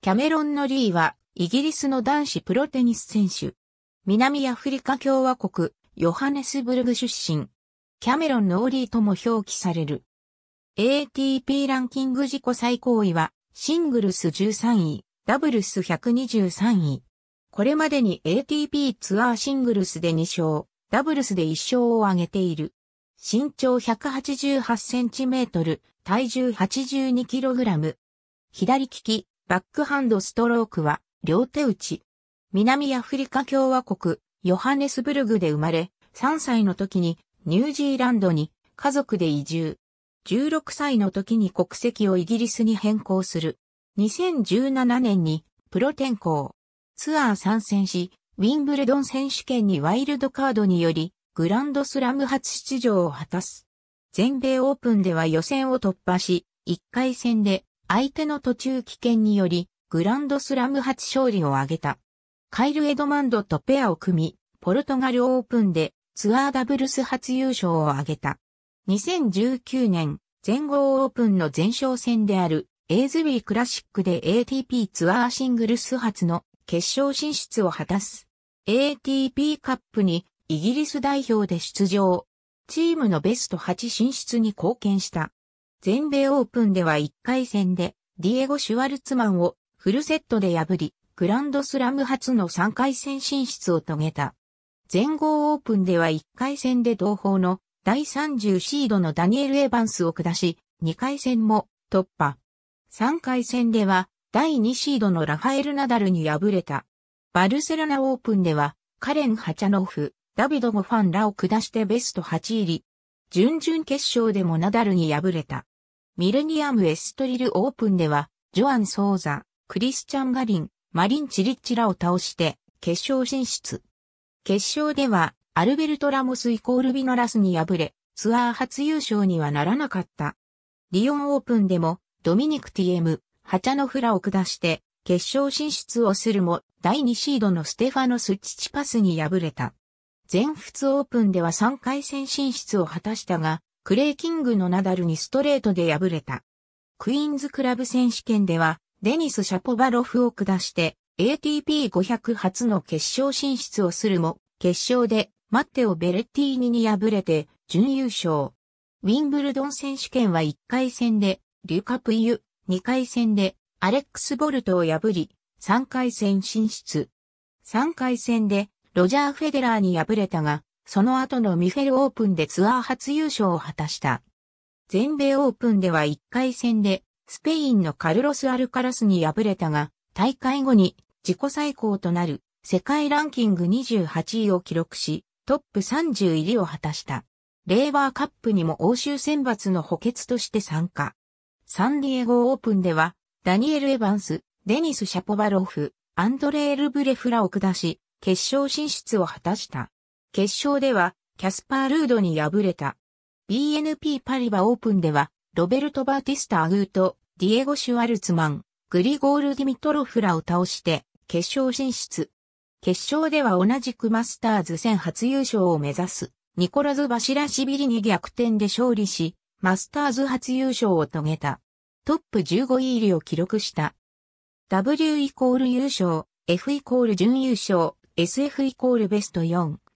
キャメロンノリーは、イギリスの男子プロテニス選手。南アフリカ共和国、ヨハネスブルグ出身。キャメロンノーリーとも表記される。ATP ランキング自己最高位は、シングルス13位、ダブルス123位。これまでに ATP ツアーシングルスで2勝、ダブルスで1勝を挙げている。身長188センチメートル、体重82キログラム。左利き、バックハンドストロークは両手打ち。南アフリカ共和国ヨハネスブルグで生まれ、3歳の時にニュージーランドに家族で移住。16歳の時に国籍をイギリスに変更する。2017年にプロ転向。ツアー参戦し、ウィンブルドン選手権にワイルドカードにより、グランドスラム初出場を果たす。全米オープンでは予選を突破し、1回戦で相手の途中棄権により、グランドスラム初勝利を挙げた。カイル・エドマンドとペアを組み、ポルトガルオープンでツアーダブルス初優勝を挙げた。2019年、全豪オープンの前哨戦である、エイズウィークラシックで ATP ツアーシングルス初の決勝進出を果たす。ATP カップにイギリス代表で出場。チームのベスト8進出に貢献した。全米オープンでは1回戦でディエゴ・シュワルツマンをフルセットで破り、グランドスラム初の3回戦進出を遂げた。全豪オープンでは1回戦で同胞の第30シードのダニエル・エヴァンスを下し、2回戦も突破。3回戦では第2シードのラファエル・ナダルに敗れた。バルセロナオープンではカレン・ハチャノフ、ダビド・ゴファンらを下してベスト8入り。準々決勝でもナダルに敗れた。ミレニアム・エストリル・オープンでは、ジョアン・ソーザ、クリスチャン・ガリン、マリン・チリッチらを倒して、決勝進出。決勝では、アルベルト・ラモスイコール・ビノラスに敗れ、ツアー初優勝にはならなかった。リオンオープンでも、ドミニク・ティエム、ハチャノフラを下して、決勝進出をするも、第2シードのステファノス・チチパスに敗れた。全仏オープンでは3回戦進出を果たしたが、クレイキングのナダルにストレートで敗れた。クイーンズクラブ選手権では、デニス・シャポバロフを下して、ATP500 初の決勝進出をするも、決勝でマッテオ・ベレッティーニに敗れて、準優勝。ウィンブルドン選手権は1回戦で、リュカプイユ、2回戦で、アレックス・ボルトを破り、3回戦進出。3回戦で、ロジャー・フェデラーに敗れたが、その後のミフェルオープンでツアー初優勝を果たした。全米オープンでは1回戦で、スペインのカルロス・アルカラスに敗れたが、大会後に自己最高となる世界ランキング28位を記録し、トップ30入りを果たした。レーバーカップにも欧州選抜の補欠として参加。サンディエゴオープンでは、ダニエル・エヴァンス、デニス・シャポバロフ、アンドレール・ブレフラを下し、決勝進出を果たした。決勝では、キャスパー・ルードに敗れた。BNP パリバオープンでは、ロベルト・バーティスタ・アグート、ディエゴ・シュワルツマン、グリゴール・ディミトロフラを倒して、決勝進出。決勝では同じくマスターズ戦初優勝を目指す、ニコラズ・バシラシビリに逆転で勝利し、マスターズ初優勝を遂げた。トップ15位入りを記録した。W イコール優勝、F イコール準優勝、SF イコールベスト4。